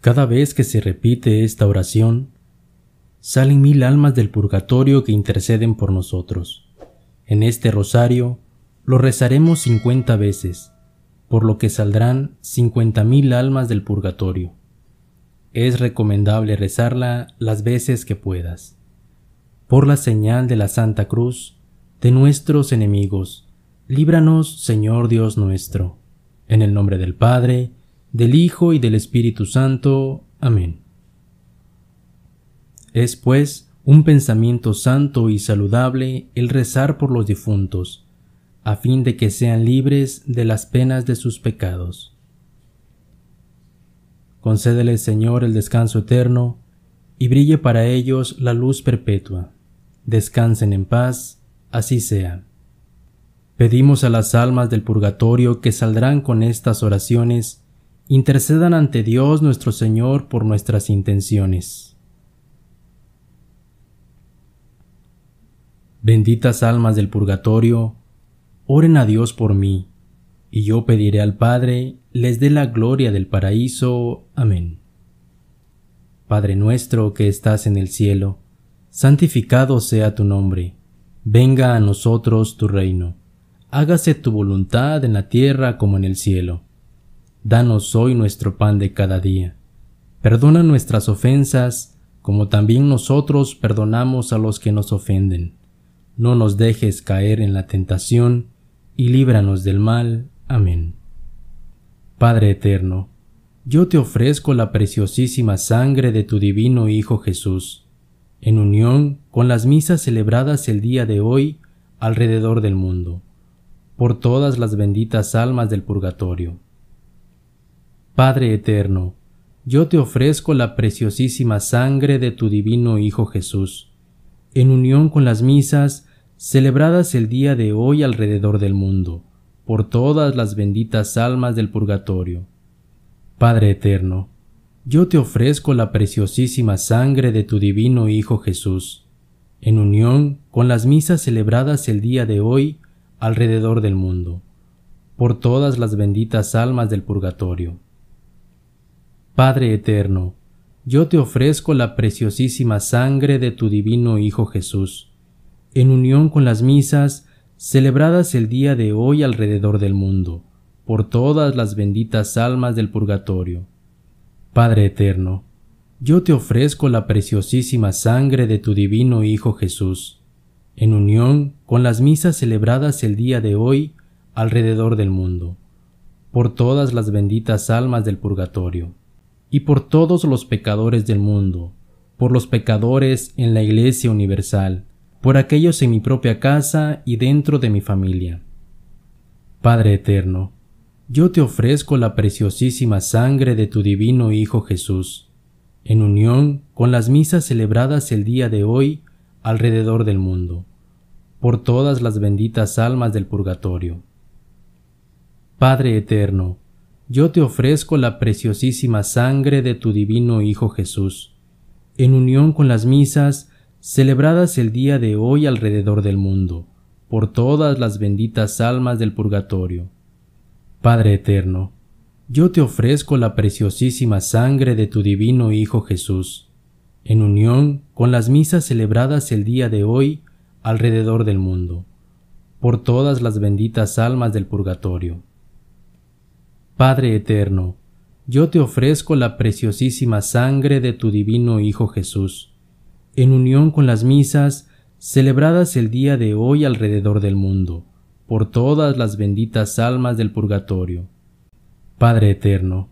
Cada vez que se repite esta oración, salen mil almas del purgatorio que interceden por nosotros. En este rosario lo rezaremos cincuenta veces, por lo que saldrán cincuenta mil almas del purgatorio. Es recomendable rezarla las veces que puedas. Por la señal de la Santa Cruz, de nuestros enemigos, líbranos, Señor Dios nuestro. En el nombre del Padre, del Hijo y del Espíritu Santo. Amén. Es, pues, un pensamiento santo y saludable el rezar por los difuntos, a fin de que sean libres de las penas de sus pecados. Concédele, Señor, el descanso eterno, y brille para ellos la luz perpetua. Descansen en paz, así sea. Pedimos a las almas del purgatorio que saldrán con estas oraciones intercedan ante Dios nuestro Señor por nuestras intenciones. Benditas almas del purgatorio, oren a Dios por mí, y yo pediré al Padre, les dé la gloria del paraíso. Amén. Padre nuestro que estás en el cielo, santificado sea tu nombre, venga a nosotros tu reino, hágase tu voluntad en la tierra como en el cielo. Danos hoy nuestro pan de cada día. Perdona nuestras ofensas, como también nosotros perdonamos a los que nos ofenden. No nos dejes caer en la tentación, y líbranos del mal. Amén. Padre eterno, yo te ofrezco la preciosísima sangre de tu divino Hijo Jesús, en unión con las misas celebradas el día de hoy alrededor del mundo, por todas las benditas almas del purgatorio Padre Eterno, yo te ofrezco la preciosísima sangre de tu divino Hijo Jesús, en unión con las misas celebradas el día de hoy alrededor del mundo, por todas las benditas almas del purgatorio. Padre Eterno, yo te ofrezco la preciosísima sangre de tu divino Hijo Jesús, en unión con las misas celebradas el día de hoy alrededor del mundo, por todas las benditas almas del purgatorio. Padre Eterno, yo te ofrezco la preciosísima sangre de tu divino Hijo Jesús, en unión con las misas celebradas el día de hoy alrededor del mundo, por todas las benditas almas del purgatorio. Padre Eterno, yo te ofrezco la preciosísima sangre de tu divino Hijo Jesús, en unión con las misas celebradas el día de hoy alrededor del mundo, por todas las benditas almas del purgatorio y por todos los pecadores del mundo, por los pecadores en la Iglesia Universal, por aquellos en mi propia casa y dentro de mi familia. Padre Eterno, yo te ofrezco la preciosísima sangre de tu divino Hijo Jesús, en unión con las misas celebradas el día de hoy alrededor del mundo, por todas las benditas almas del purgatorio. Padre Eterno, yo te ofrezco la preciosísima sangre de tu divino Hijo Jesús, en unión con las misas celebradas el día de hoy alrededor del mundo, por todas las benditas almas del purgatorio. Padre Eterno, yo te ofrezco la preciosísima sangre de tu divino Hijo Jesús, en unión con las misas celebradas el día de hoy alrededor del mundo, por todas las benditas almas del purgatorio. Padre eterno, yo te ofrezco la preciosísima sangre de tu divino Hijo Jesús, en unión con las misas celebradas el día de hoy alrededor del mundo, por todas las benditas almas del purgatorio. Padre eterno,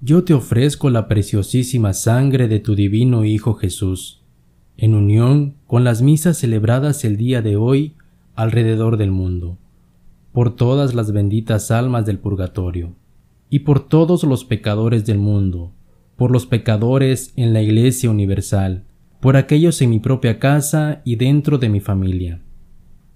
yo te ofrezco la preciosísima sangre de tu divino Hijo Jesús, en unión con las misas celebradas el día de hoy alrededor del mundo, por todas las benditas almas del purgatorio y por todos los pecadores del mundo, por los pecadores en la Iglesia Universal, por aquellos en mi propia casa y dentro de mi familia.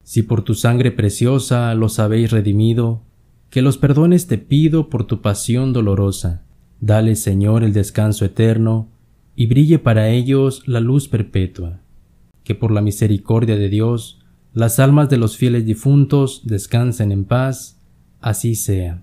Si por tu sangre preciosa los habéis redimido, que los perdones te pido por tu pasión dolorosa. Dale, Señor, el descanso eterno, y brille para ellos la luz perpetua. Que por la misericordia de Dios, las almas de los fieles difuntos descansen en paz, así sea.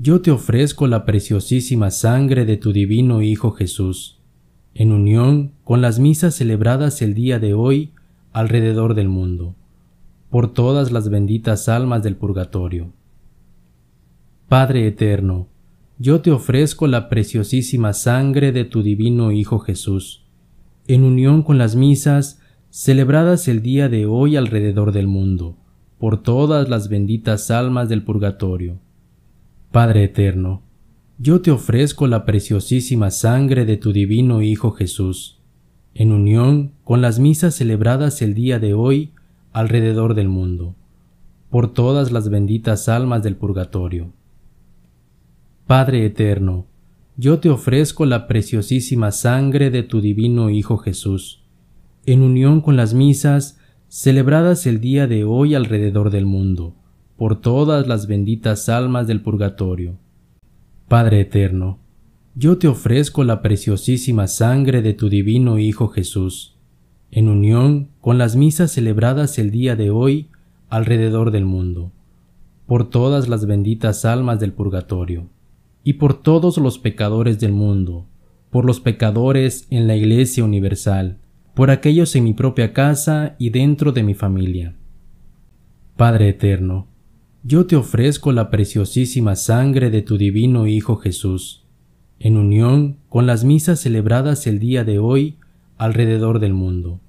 yo te ofrezco la preciosísima sangre de tu divino Hijo Jesús, en unión con las misas celebradas el día de hoy alrededor del mundo, por todas las benditas almas del purgatorio. Padre Eterno, yo te ofrezco la preciosísima sangre de tu divino Hijo Jesús, en unión con las misas celebradas el día de hoy alrededor del mundo, por todas las benditas almas del purgatorio Padre eterno, yo te ofrezco la preciosísima sangre de tu divino Hijo Jesús, en unión con las misas celebradas el día de hoy alrededor del mundo, por todas las benditas almas del purgatorio. Padre eterno, yo te ofrezco la preciosísima sangre de tu divino Hijo Jesús, en unión con las misas celebradas el día de hoy alrededor del mundo, por todas las benditas almas del purgatorio. Padre eterno, yo te ofrezco la preciosísima sangre de tu divino Hijo Jesús, en unión con las misas celebradas el día de hoy alrededor del mundo, por todas las benditas almas del purgatorio, y por todos los pecadores del mundo, por los pecadores en la Iglesia Universal, por aquellos en mi propia casa y dentro de mi familia. Padre Eterno, yo te ofrezco la preciosísima sangre de tu divino Hijo Jesús, en unión con las misas celebradas el día de hoy alrededor del mundo,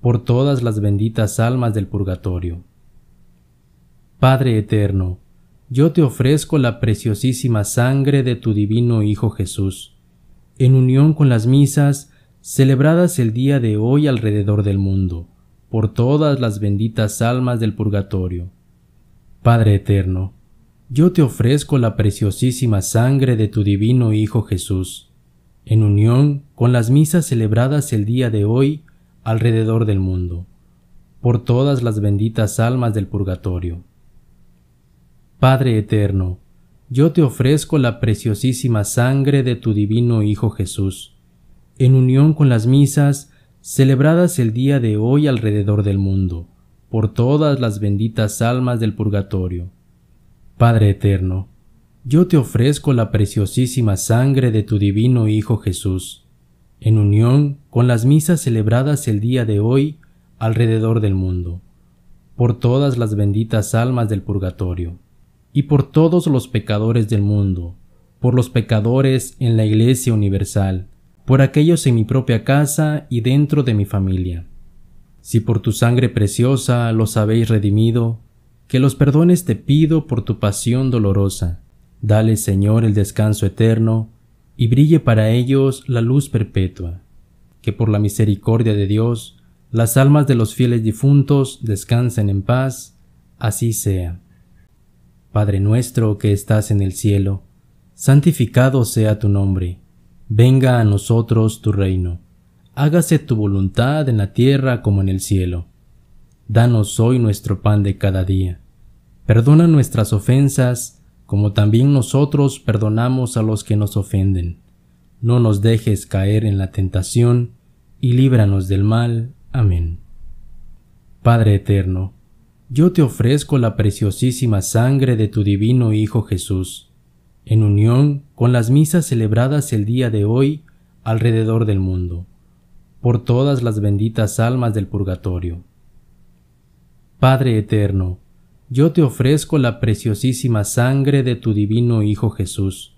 por todas las benditas almas del purgatorio. Padre Eterno, yo te ofrezco la preciosísima sangre de tu divino Hijo Jesús, en unión con las misas celebradas el día de hoy alrededor del mundo, por todas las benditas almas del purgatorio Padre eterno, yo te ofrezco la preciosísima sangre de tu divino Hijo Jesús, en unión con las misas celebradas el día de hoy alrededor del mundo, por todas las benditas almas del purgatorio. Padre eterno, yo te ofrezco la preciosísima sangre de tu divino Hijo Jesús, en unión con las misas celebradas el día de hoy alrededor del mundo, por todas las benditas almas del purgatorio. Padre eterno, yo te ofrezco la preciosísima sangre de tu divino Hijo Jesús, en unión con las misas celebradas el día de hoy alrededor del mundo, por todas las benditas almas del purgatorio, y por todos los pecadores del mundo, por los pecadores en la Iglesia Universal, por aquellos en mi propia casa y dentro de mi familia si por tu sangre preciosa los habéis redimido, que los perdones te pido por tu pasión dolorosa. Dale, Señor, el descanso eterno, y brille para ellos la luz perpetua. Que por la misericordia de Dios, las almas de los fieles difuntos descansen en paz, así sea. Padre nuestro que estás en el cielo, santificado sea tu nombre, venga a nosotros tu reino hágase tu voluntad en la tierra como en el cielo. Danos hoy nuestro pan de cada día. Perdona nuestras ofensas, como también nosotros perdonamos a los que nos ofenden. No nos dejes caer en la tentación, y líbranos del mal. Amén. Padre eterno, yo te ofrezco la preciosísima sangre de tu divino Hijo Jesús, en unión con las misas celebradas el día de hoy alrededor del mundo por todas las benditas almas del purgatorio. Padre eterno, yo te ofrezco la preciosísima sangre de tu divino Hijo Jesús,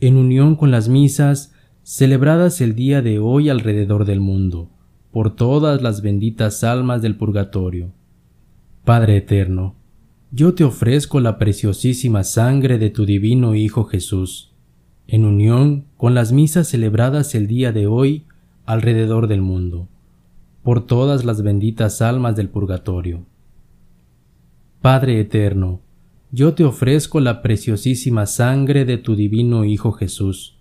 en unión con las misas celebradas el día de hoy alrededor del mundo, por todas las benditas almas del purgatorio. Padre eterno, yo te ofrezco la preciosísima sangre de tu divino Hijo Jesús, en unión con las misas celebradas el día de hoy alrededor del mundo, por todas las benditas almas del purgatorio. Padre eterno, yo te ofrezco la preciosísima sangre de tu divino Hijo Jesús,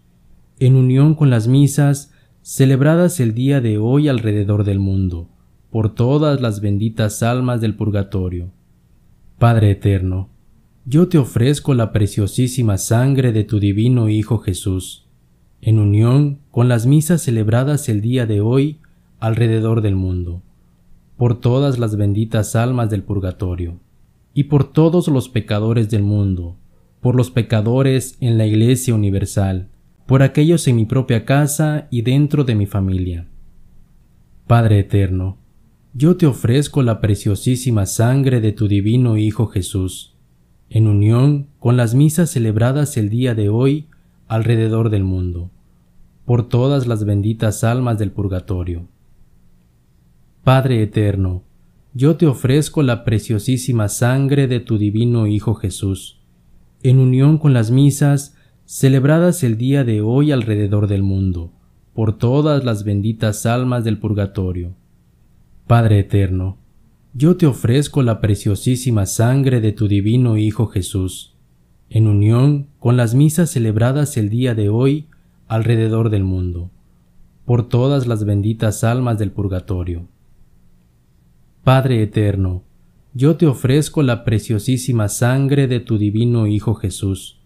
en unión con las misas celebradas el día de hoy alrededor del mundo, por todas las benditas almas del purgatorio. Padre eterno, yo te ofrezco la preciosísima sangre de tu divino Hijo Jesús, en unión con las misas celebradas el día de hoy alrededor del mundo, por todas las benditas almas del purgatorio, y por todos los pecadores del mundo, por los pecadores en la Iglesia Universal, por aquellos en mi propia casa y dentro de mi familia. Padre Eterno, yo te ofrezco la preciosísima sangre de tu divino Hijo Jesús, en unión con las misas celebradas el día de hoy alrededor del mundo, por todas las benditas almas del purgatorio. Padre eterno, yo te ofrezco la preciosísima sangre de tu divino Hijo Jesús, en unión con las misas celebradas el día de hoy alrededor del mundo, por todas las benditas almas del purgatorio. Padre eterno, yo te ofrezco la preciosísima sangre de tu divino Hijo Jesús, en unión con las misas celebradas el día de hoy alrededor del mundo, por todas las benditas almas del purgatorio. Padre Eterno, yo te ofrezco la preciosísima sangre de tu divino Hijo Jesús,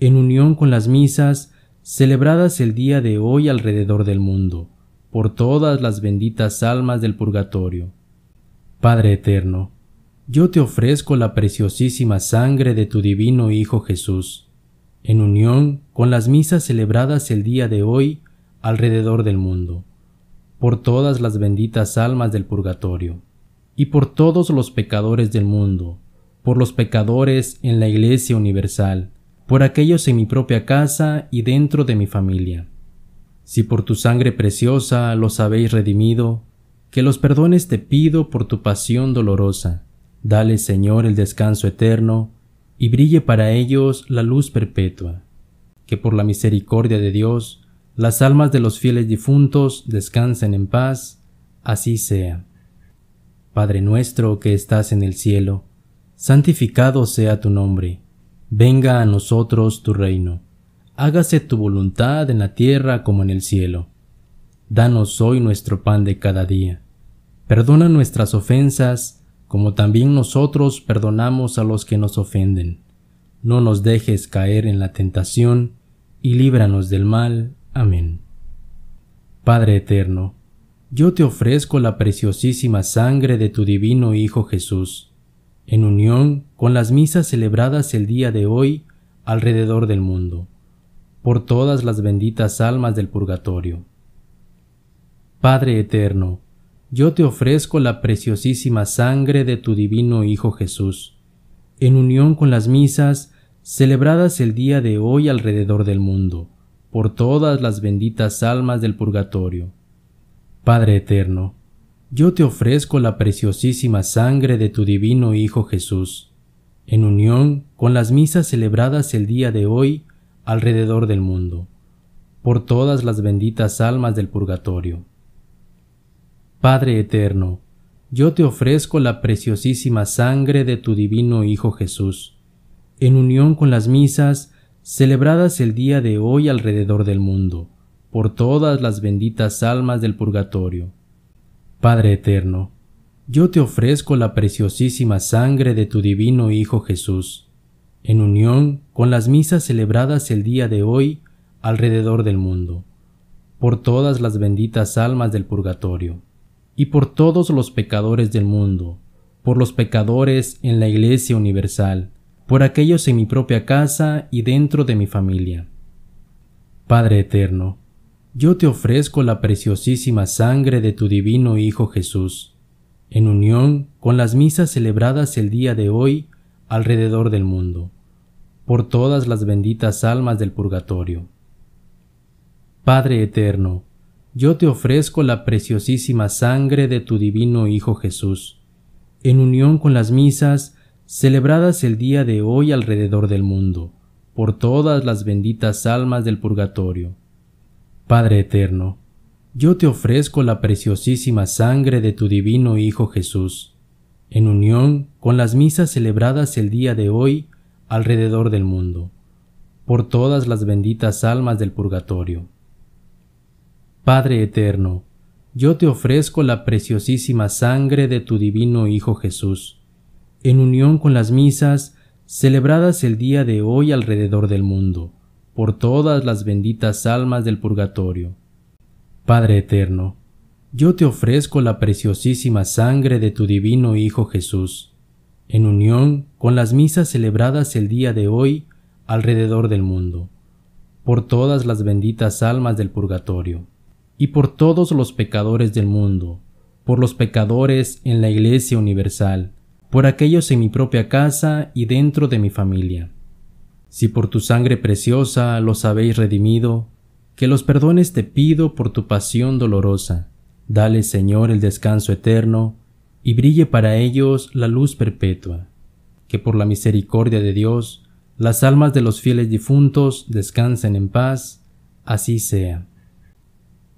en unión con las misas celebradas el día de hoy alrededor del mundo, por todas las benditas almas del purgatorio. Padre Eterno, yo te ofrezco la preciosísima sangre de tu divino Hijo Jesús, en unión con las misas celebradas el día de hoy alrededor del mundo, por todas las benditas almas del purgatorio, y por todos los pecadores del mundo, por los pecadores en la Iglesia Universal, por aquellos en mi propia casa y dentro de mi familia. Si por tu sangre preciosa los habéis redimido, que los perdones te pido por tu pasión dolorosa. Dale, Señor, el descanso eterno, y brille para ellos la luz perpetua, que por la misericordia de Dios las almas de los fieles difuntos descansen en paz, así sea. Padre nuestro que estás en el cielo, santificado sea tu nombre, venga a nosotros tu reino, hágase tu voluntad en la tierra como en el cielo. Danos hoy nuestro pan de cada día, perdona nuestras ofensas, como también nosotros perdonamos a los que nos ofenden. No nos dejes caer en la tentación, y líbranos del mal. Amén. Padre eterno, yo te ofrezco la preciosísima sangre de tu divino Hijo Jesús, en unión con las misas celebradas el día de hoy alrededor del mundo, por todas las benditas almas del purgatorio. Padre eterno, yo te ofrezco la preciosísima sangre de tu divino Hijo Jesús, en unión con las misas celebradas el día de hoy alrededor del mundo, por todas las benditas almas del purgatorio. Padre Eterno, yo te ofrezco la preciosísima sangre de tu divino Hijo Jesús, en unión con las misas celebradas el día de hoy alrededor del mundo, por todas las benditas almas del purgatorio. Padre Eterno, yo te ofrezco la preciosísima sangre de tu divino Hijo Jesús, en unión con las misas celebradas el día de hoy alrededor del mundo, por todas las benditas almas del purgatorio. Padre Eterno, yo te ofrezco la preciosísima sangre de tu divino Hijo Jesús, en unión con las misas celebradas el día de hoy alrededor del mundo, por todas las benditas almas del purgatorio y por todos los pecadores del mundo, por los pecadores en la Iglesia Universal, por aquellos en mi propia casa y dentro de mi familia. Padre Eterno, yo te ofrezco la preciosísima sangre de tu divino Hijo Jesús, en unión con las misas celebradas el día de hoy alrededor del mundo, por todas las benditas almas del purgatorio. Padre Eterno, yo te ofrezco la preciosísima sangre de tu divino Hijo Jesús, en unión con las misas celebradas el día de hoy alrededor del mundo, por todas las benditas almas del purgatorio. Padre Eterno, yo te ofrezco la preciosísima sangre de tu divino Hijo Jesús, en unión con las misas celebradas el día de hoy alrededor del mundo, por todas las benditas almas del purgatorio. Padre Eterno, yo te ofrezco la preciosísima sangre de tu divino Hijo Jesús, en unión con las misas celebradas el día de hoy alrededor del mundo, por todas las benditas almas del purgatorio. Padre Eterno, yo te ofrezco la preciosísima sangre de tu divino Hijo Jesús, en unión con las misas celebradas el día de hoy alrededor del mundo, por todas las benditas almas del purgatorio y por todos los pecadores del mundo, por los pecadores en la Iglesia Universal, por aquellos en mi propia casa y dentro de mi familia. Si por tu sangre preciosa los habéis redimido, que los perdones te pido por tu pasión dolorosa. Dale, Señor, el descanso eterno, y brille para ellos la luz perpetua. Que por la misericordia de Dios, las almas de los fieles difuntos descansen en paz, así sea.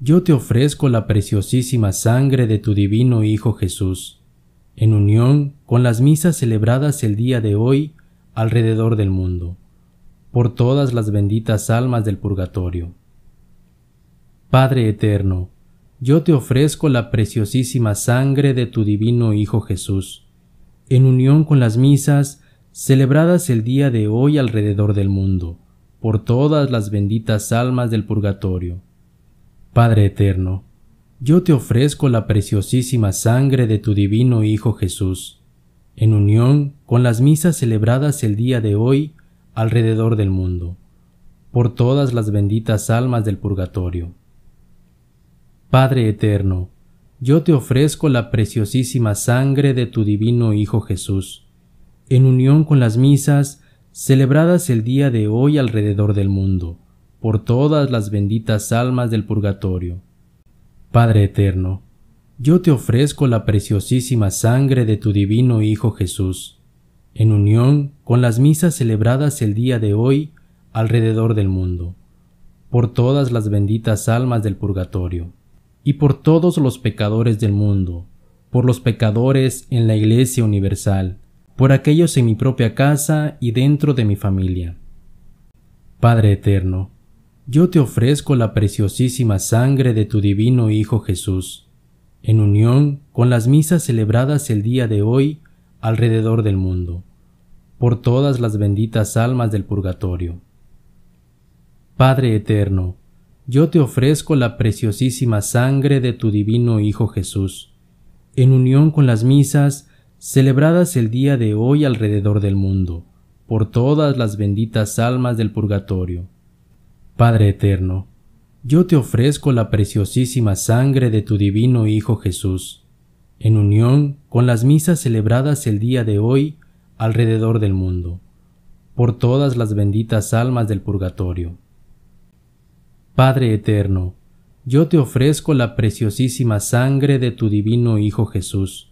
yo te ofrezco la preciosísima sangre de tu divino Hijo Jesús, en unión con las misas celebradas el día de hoy alrededor del mundo, por todas las benditas almas del purgatorio. Padre Eterno, yo te ofrezco la preciosísima sangre de tu divino Hijo Jesús, en unión con las misas celebradas el día de hoy alrededor del mundo, por todas las benditas almas del purgatorio Padre eterno, yo te ofrezco la preciosísima sangre de tu divino Hijo Jesús, en unión con las misas celebradas el día de hoy alrededor del mundo, por todas las benditas almas del purgatorio. Padre eterno, yo te ofrezco la preciosísima sangre de tu divino Hijo Jesús, en unión con las misas celebradas el día de hoy alrededor del mundo, por todas las benditas almas del purgatorio. Padre eterno, yo te ofrezco la preciosísima sangre de tu divino Hijo Jesús, en unión con las misas celebradas el día de hoy alrededor del mundo, por todas las benditas almas del purgatorio, y por todos los pecadores del mundo, por los pecadores en la Iglesia Universal, por aquellos en mi propia casa y dentro de mi familia. Padre Eterno, yo te ofrezco la preciosísima sangre de tu divino Hijo Jesús, en unión con las misas celebradas el día de hoy alrededor del mundo, por todas las benditas almas del purgatorio. Padre Eterno, yo te ofrezco la preciosísima sangre de tu divino Hijo Jesús, en unión con las misas celebradas el día de hoy alrededor del mundo, por todas las benditas almas del purgatorio Padre eterno, yo te ofrezco la preciosísima sangre de tu divino Hijo Jesús, en unión con las misas celebradas el día de hoy alrededor del mundo, por todas las benditas almas del purgatorio. Padre eterno, yo te ofrezco la preciosísima sangre de tu divino Hijo Jesús,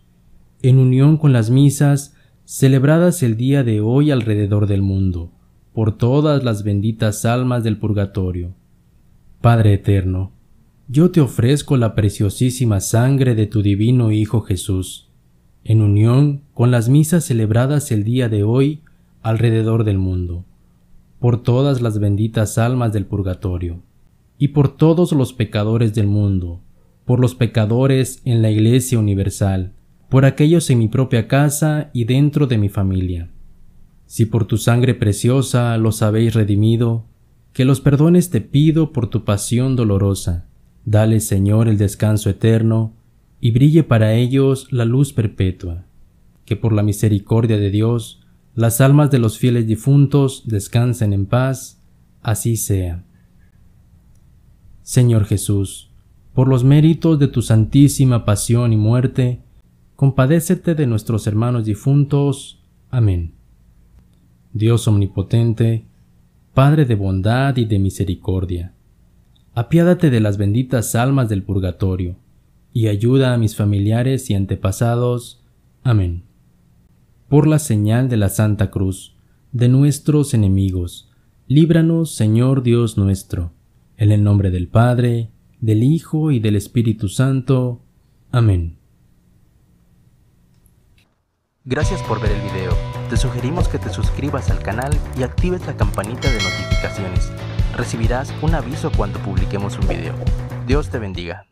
en unión con las misas celebradas el día de hoy alrededor del mundo, por todas las benditas almas del purgatorio. Padre eterno, yo te ofrezco la preciosísima sangre de tu divino Hijo Jesús, en unión con las misas celebradas el día de hoy alrededor del mundo, por todas las benditas almas del purgatorio, y por todos los pecadores del mundo, por los pecadores en la Iglesia Universal, por aquellos en mi propia casa y dentro de mi familia si por tu sangre preciosa los habéis redimido, que los perdones te pido por tu pasión dolorosa. Dale, Señor, el descanso eterno, y brille para ellos la luz perpetua. Que por la misericordia de Dios, las almas de los fieles difuntos descansen en paz, así sea. Señor Jesús, por los méritos de tu santísima pasión y muerte, compadécete de nuestros hermanos difuntos. Amén. Dios omnipotente, Padre de bondad y de misericordia, apiádate de las benditas almas del purgatorio, y ayuda a mis familiares y antepasados. Amén. Por la señal de la Santa Cruz, de nuestros enemigos, líbranos, Señor Dios nuestro, en el nombre del Padre, del Hijo y del Espíritu Santo. Amén. Gracias por ver el video te sugerimos que te suscribas al canal y actives la campanita de notificaciones. Recibirás un aviso cuando publiquemos un video. Dios te bendiga.